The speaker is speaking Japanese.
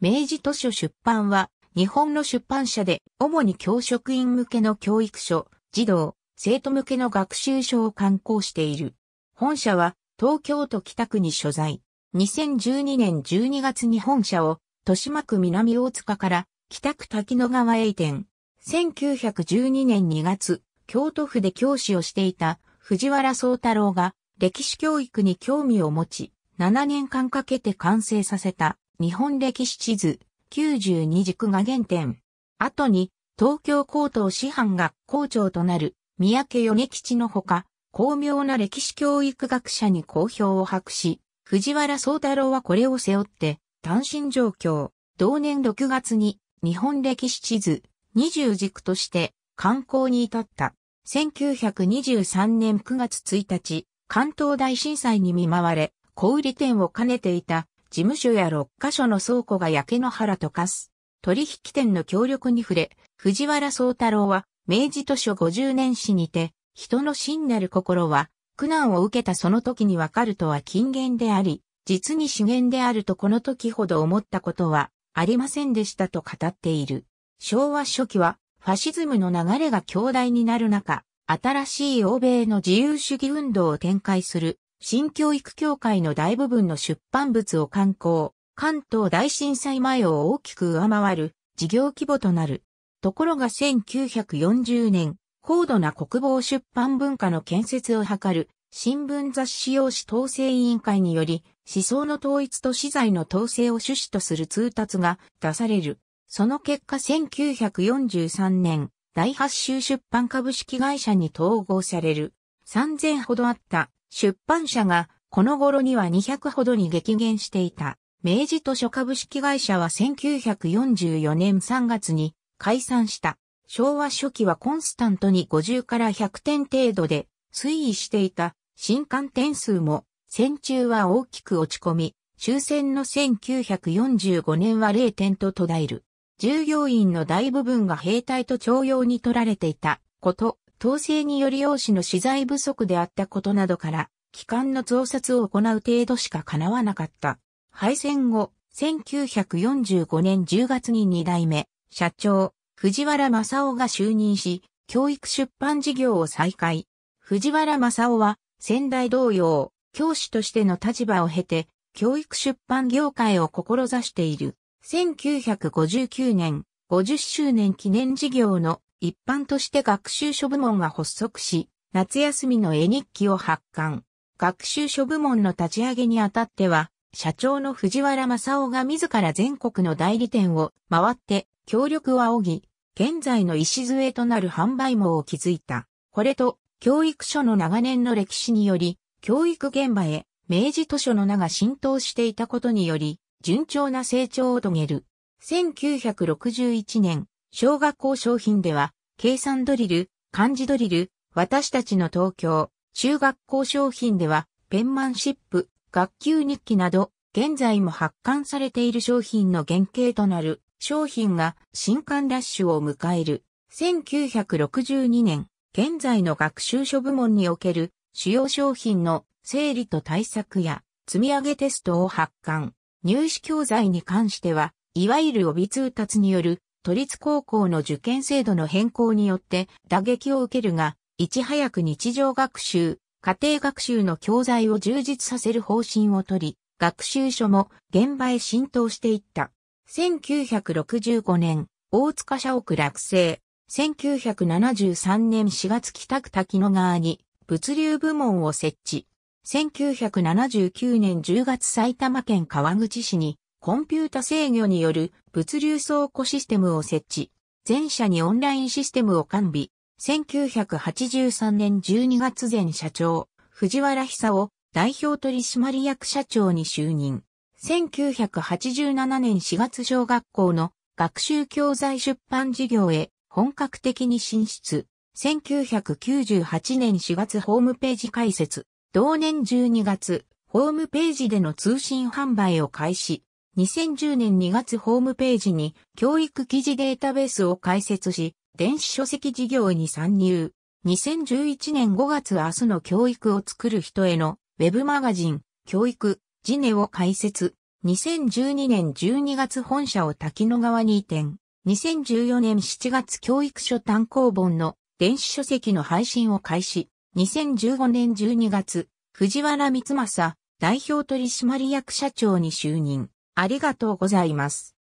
明治図書出版は、日本の出版社で、主に教職員向けの教育書、児童、生徒向けの学習書を刊行している。本社は、東京都北区に所在。2012年12月に本社を、豊島区南大塚から、北区滝野川へ移転。1912年2月、京都府で教師をしていた藤原宗太郎が歴史教育に興味を持ち、7年間かけて完成させた日本歴史地図、92軸が原点。後に、東京高等師範学校長となる、三宅米吉のほか、巧妙な歴史教育学者に好評を博し、藤原宗太郎はこれを背負って、単身状況、同年6月に、日本歴史地図、20軸として、観光に至った。1923年9月1日、関東大震災に見舞われ、小売店を兼ねていた事務所や6カ所の倉庫が焼け野原と化す。取引店の協力に触れ、藤原宗太郎は、明治図書50年史にて、人の真なる心は、苦難を受けたその時にわかるとは禁言であり、実に資源であるとこの時ほど思ったことはありませんでしたと語っている。昭和初期は、ファシズムの流れが強大になる中、新しい欧米の自由主義運動を展開する新教育協会の大部分の出版物を刊行、関東大震災前を大きく上回る事業規模となる。ところが1940年、高度な国防出版文化の建設を図る新聞雑誌用紙統制委員会により思想の統一と資材の統制を趣旨とする通達が出される。その結果1943年、第8州出版株式会社に統合される。3000ほどあった出版社がこの頃には200ほどに激減していた。明治図書株式会社は1944年3月に解散した。昭和初期はコンスタントに50から100点程度で推移していた新刊点数も戦中は大きく落ち込み、終戦の1945年は0点と途絶える。従業員の大部分が兵隊と徴用に取られていたこと、統制により用紙の資材不足であったことなどから、機関の増刷を行う程度しか叶わなかった。敗戦後、1945年10月に2代目、社長、藤原正夫が就任し、教育出版事業を再開。藤原正夫は、先代同様、教師としての立場を経て、教育出版業界を志している。1959年、50周年記念事業の一般として学習書部門が発足し、夏休みの絵日記を発刊。学習書部門の立ち上げにあたっては、社長の藤原正夫が自ら全国の代理店を回って協力を仰ぎ、現在の礎となる販売網を築いた。これと、教育書の長年の歴史により、教育現場へ明治図書の名が浸透していたことにより、順調な成長を遂げる。1961年、小学校商品では、計算ドリル、漢字ドリル、私たちの東京、中学校商品では、ペンマンシップ、学級日記など、現在も発刊されている商品の原型となる商品が新刊ラッシュを迎える。1962年、現在の学習書部門における主要商品の整理と対策や積み上げテストを発刊。入試教材に関しては、いわゆる帯通達による都立高校の受験制度の変更によって打撃を受けるが、いち早く日常学習、家庭学習の教材を充実させる方針をとり、学習書も現場へ浸透していった。1965年、大塚社屋落成。1973年4月北区滝野川に物流部門を設置。1979年10月埼玉県川口市にコンピュータ制御による物流倉庫システムを設置、全社にオンラインシステムを完備、1983年12月前社長、藤原久夫代表取締役社長に就任。1987年4月小学校の学習教材出版事業へ本格的に進出。1998年4月ホームページ開設。同年12月、ホームページでの通信販売を開始。2010年2月ホームページに教育記事データベースを開設し、電子書籍事業に参入。2011年5月明日の教育を作る人へのウェブマガジン、教育、ジネを開設。2012年12月本社を滝野川に移転。2014年7月教育書単行本の電子書籍の配信を開始。2015年12月、藤原光正、代表取締役社長に就任。ありがとうございます。